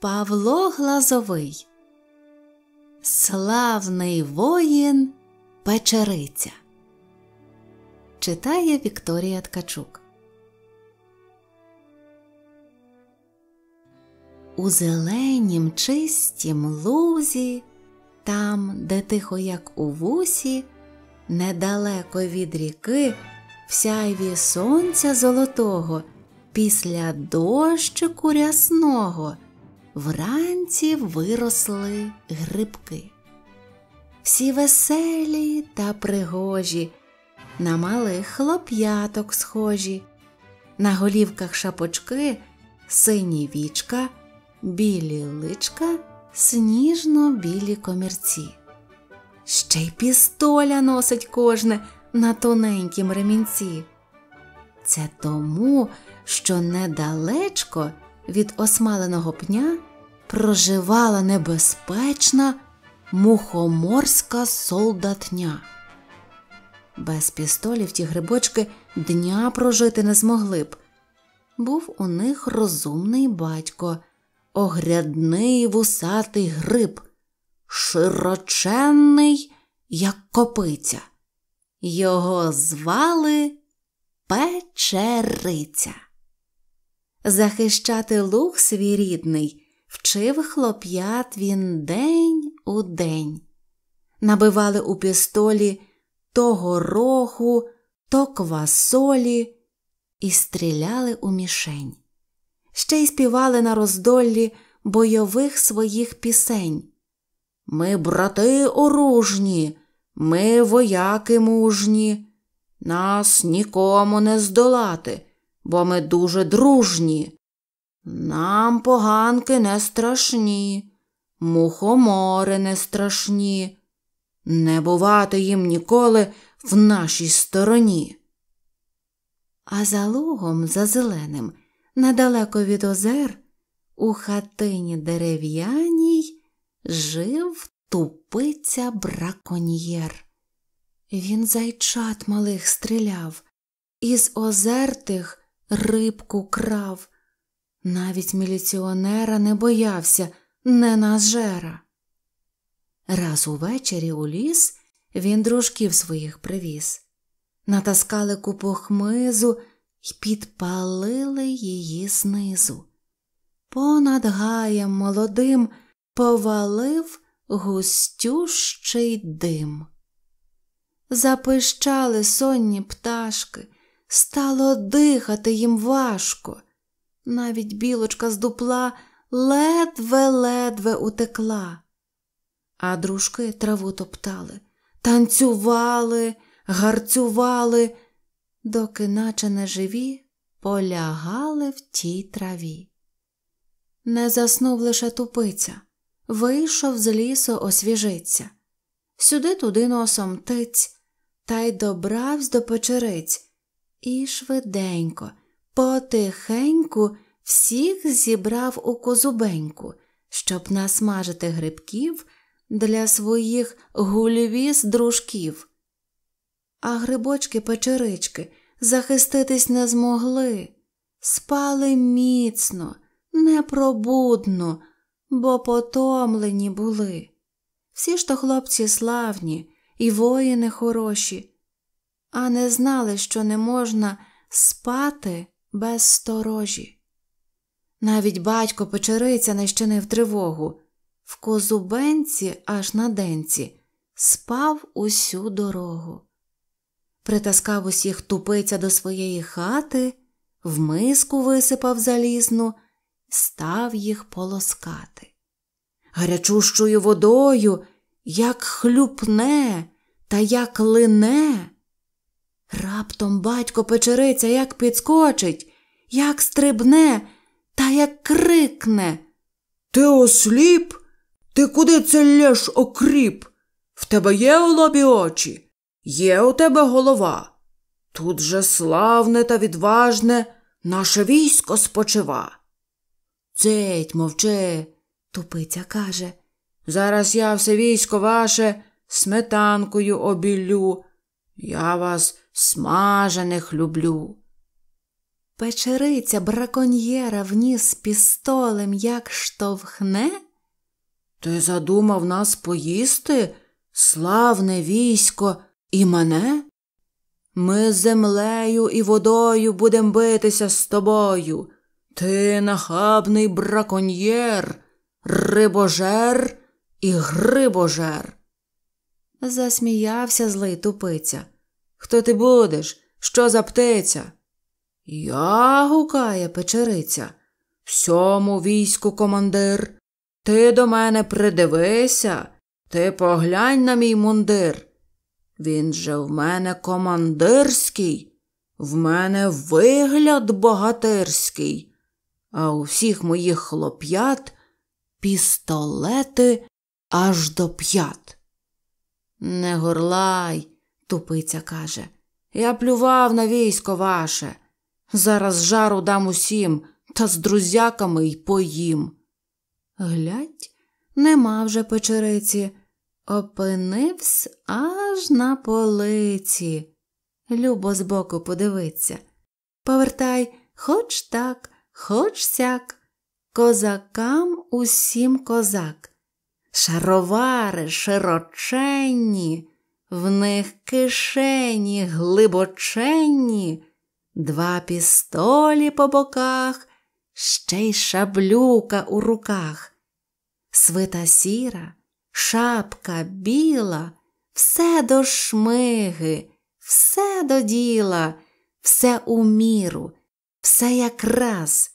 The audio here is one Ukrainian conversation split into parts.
Павло Глазовий Славний воїн печериця читає Вікторія Ткачук. У зеленім чистім лузі, там, де тихо, як у вусі, недалеко від ріки, в сяйві сонця золотого, після дощику рясного вранці виросли грибки. Всі веселі та пригожі, на малих хлоп'яток схожі, на голівках шапочки, сині вічка, білі личка, сніжно-білі комірці. Ще й пістоля носить кожне на тоненькім ремінці. Це тому, що недалечко від осмаленого пня проживала небезпечна мухоморська солдатня. Без пістолів ті грибочки дня прожити не змогли б. Був у них розумний батько, огрядний вусатий гриб, широченний, як копиця. Його звали Печериця. Захищати луг свій рідний вчив хлоп'ят він день у день. Набивали у пістолі то гороху, то квасолі і стріляли у мішень. Ще й співали на роздоллі бойових своїх пісень. Ми, брати оружні, ми вояки мужні, нас нікому не здолати, бо ми дуже дружні. Нам поганки не страшні, мухомори не страшні, не бувати їм ніколи в нашій стороні. А за лугом, за зеленим, недалеко від озер, у хатині дерев'яній жив тупиця браконьєр. Він зайчат малих стріляв, із озертих рибку крав. Навіть міліціонера не боявся, не нажера. Раз увечері у ліс він дружків своїх привіз, натаскали купу хмизу і підпалили її знизу. Понад гаєм молодим повалив густющий дим. Запищали сонні пташки, стало дихати їм важко. Навіть білочка з дупла ледве-ледве утекла. А дружки траву топтали, танцювали, гарцювали, доки, наче неживі, полягали в тій траві. Не заснув лише тупиця, вийшов з лісу освіжиться. Сюди туди носом тиць, та й добравсь до печериць. І швиденько потихеньку всіх зібрав у козубеньку, щоб насмажити грибків для своїх гульвіз дружків. А грибочки печерички захиститись не змогли, спали міцно, непробудно, бо потомлені були. Всі ж то хлопці славні і воїни хороші, а не знали, що не можна спати без сторожі. Навіть батько печериця не щинив тривогу. В козубенці, аж на денці, спав усю дорогу. Притаскав усіх тупиця до своєї хати, в миску висипав залізну, став їх полоскати. Гарячущою водою, як хлюпне та як лине, Раптом батько печериця як підскочить, як стрибне та як крикне. Ти осліп? Ти куди це лєш окріп? В тебе є у лобі очі, є у тебе голова. Тут же славне та відважне наше військо спочива. Цить, мовчи, тупиця каже. Зараз я все військо ваше сметанкою обіллю. Я вас смажених люблю. Печериця браконьєра вніс пістолем, як штовхне? Ти задумав нас поїсти, славне військо, і мене? Ми землею і водою будем битися з тобою. Ти нахабний браконьєр, рибожер і грибожер. Засміявся злий тупиця. Хто ти будеш? Що за птиця? Я гукає печериця. Всьому війську командир. Ти до мене придивися, ти поглянь на мій мундир. Він же в мене командирський, в мене вигляд богатирський, а у всіх моїх хлоп'ят пістолети аж до п'ят. Не горлай, тупиця каже. Я плював на військо ваше. Зараз жару дам усім та з друзяками й поїм. Глядь, нема вже печериці. Опинивсь аж на полиці. Любо збоку подивиться. Повертай хоч так, хоч сяк. Козакам усім козак. Шаровари широченні, в них кишені глибоченні, два пістолі по боках, ще й шаблюка у руках. Свита сіра, шапка біла, все до шмиги, все до діла, все у міру, все якраз,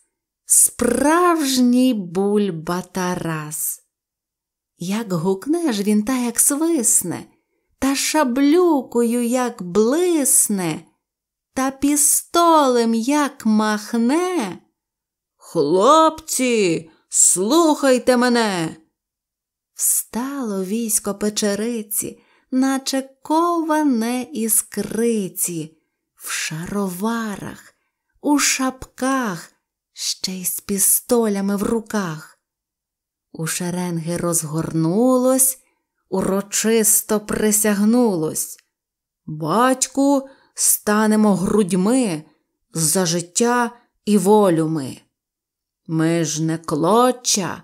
справжній бульба Тарас. Як гукнеш, він та як свисне, та шаблюкою, як блисне, та пістолем як махне. Хлопці, слухайте мене. Встало військо печериці, наче коване іскриці, в шароварах, у шапках, ще й з пістолями в руках. У шеренги розгорнулось, урочисто присягнулось. Батьку, станемо грудьми за життя і волю ми. Ми ж не клоча,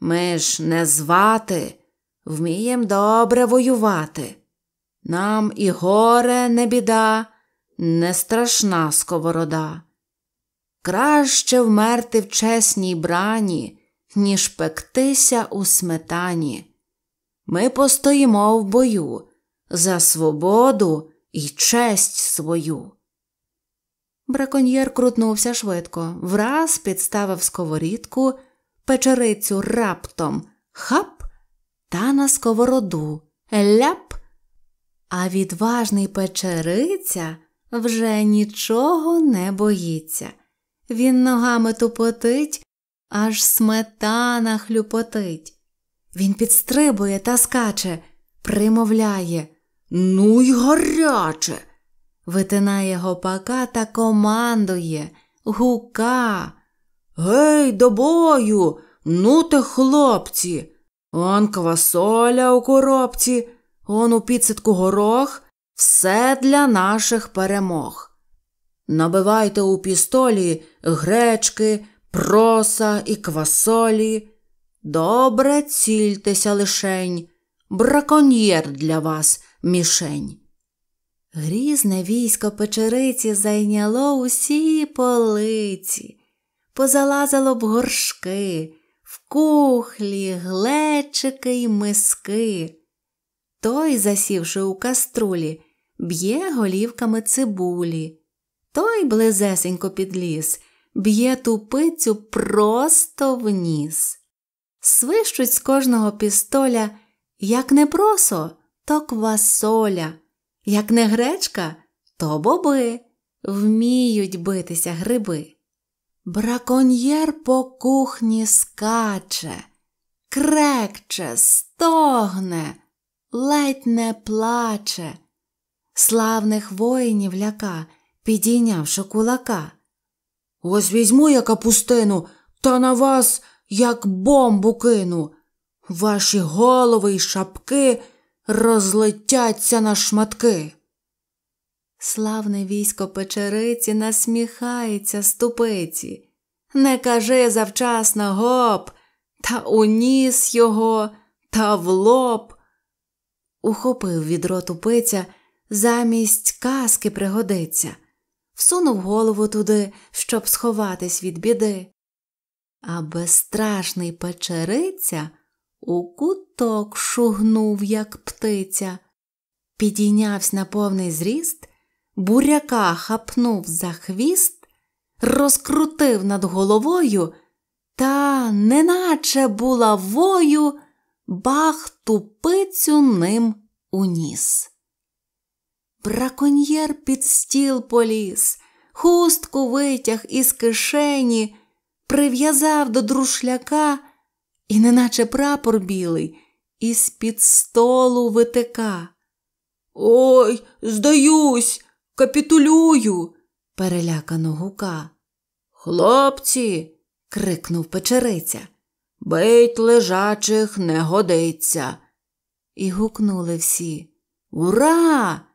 ми ж не звати, вмієм добре воювати. Нам і горе не біда, не страшна сковорода. Краще вмерти в чесній брані ніж пектися у сметані. Ми постоїмо в бою за свободу і честь свою. Браконьєр крутнувся швидко, враз підставив сковорідку, печерицю раптом хап та на сковороду ляп. А відважний печериця вже нічого не боїться. Він ногами тупотить, Аж сметана хлюпотить. Він підстрибує та скаче, примовляє. Ну й гаряче. Витинає гопака та командує, гука. Гей, до бою! Ну те, хлопці! Он квасоля у коробці, он у підсидку горох, все для наших перемог. Набивайте у пістолі гречки, проса і квасолі. Добре цільтеся лишень, браконьєр для вас мішень. Грізне військо печериці зайняло усі полиці, позалазило б горшки, в кухлі, глечики й миски. Той, засівши у каструлі, б'є голівками цибулі, той близесенько підліз, б'є тупицю просто в ніс. Свищуть з кожного пістоля, як не просо, то квасоля, як не гречка, то боби, вміють битися гриби. Браконьєр по кухні скаче, крекче, стогне, ледь не плаче, славних воїнів ляка, підійнявши кулака. Ось візьму я капустину та на вас, як бомбу кину. Ваші голови й шапки розлетяться на шматки. Славне військо печериці насміхається ступиці. Не кажи завчасно гоп, та у ніс його, та в лоб. Ухопив відро тупиця, замість каски пригодиться всунув голову туди, щоб сховатись від біди. А безстрашний печериця у куток шугнув, як птиця, підійнявся на повний зріст, буряка хапнув за хвіст, розкрутив над головою та, неначе булавою, бах тупицю ним уніс. ніс браконьєр під стіл поліз, хустку витяг із кишені, прив'язав до друшляка і, неначе прапор білий, із під столу витика. Ой, здаюсь, капітулюю, перелякано гука. Хлопці, крикнув печериця, бить лежачих не годиться. І гукнули всі Ура!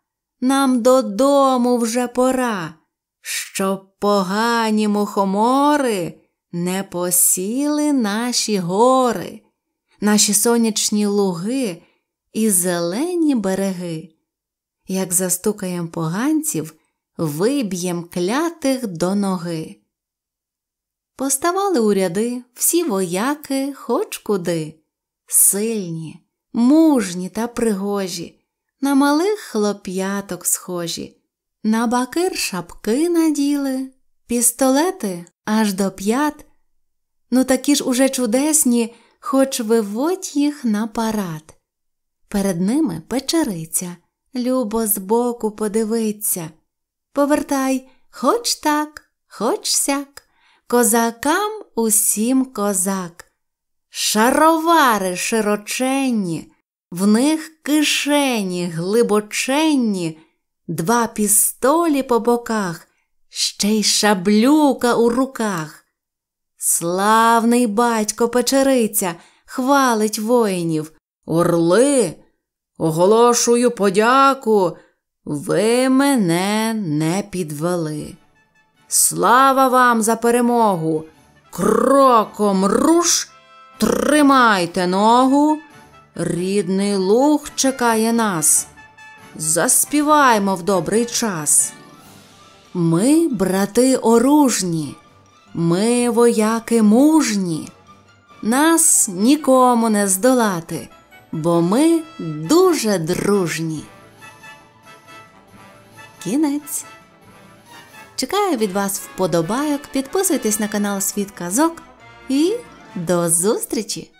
Нам додому вже пора, щоб погані мухомори не посіли наші гори, наші сонячні луги і зелені береги. Як застукаєм поганців, виб'єм клятих до ноги. Поставали у ряди всі вояки хоч куди, сильні, мужні та пригожі на малих хлоп'яток схожі, на бакир шапки наділи, пістолети аж до п'ят. Ну такі ж уже чудесні, хоч виводь їх на парад. Перед ними печериця, любо збоку подивиться. Повертай хоч так, хоч сяк, козакам усім козак. Шаровари широченні, в них кишені глибоченні, два пістолі по боках, ще й шаблюка у руках. Славний батько печериця хвалить воїнів. Орли, оголошую подяку, ви мене не підвели. Слава вам за перемогу! Кроком руш, тримайте ногу. Рідний луг чекає нас. Заспіваємо в добрий час. Ми, брати оружні, ми вояки мужні. Нас нікому не здолати, бо ми дуже дружні. Кінець. Чекаю від вас вподобайок. Підписуйтесь на канал Світ Казок і до зустрічі!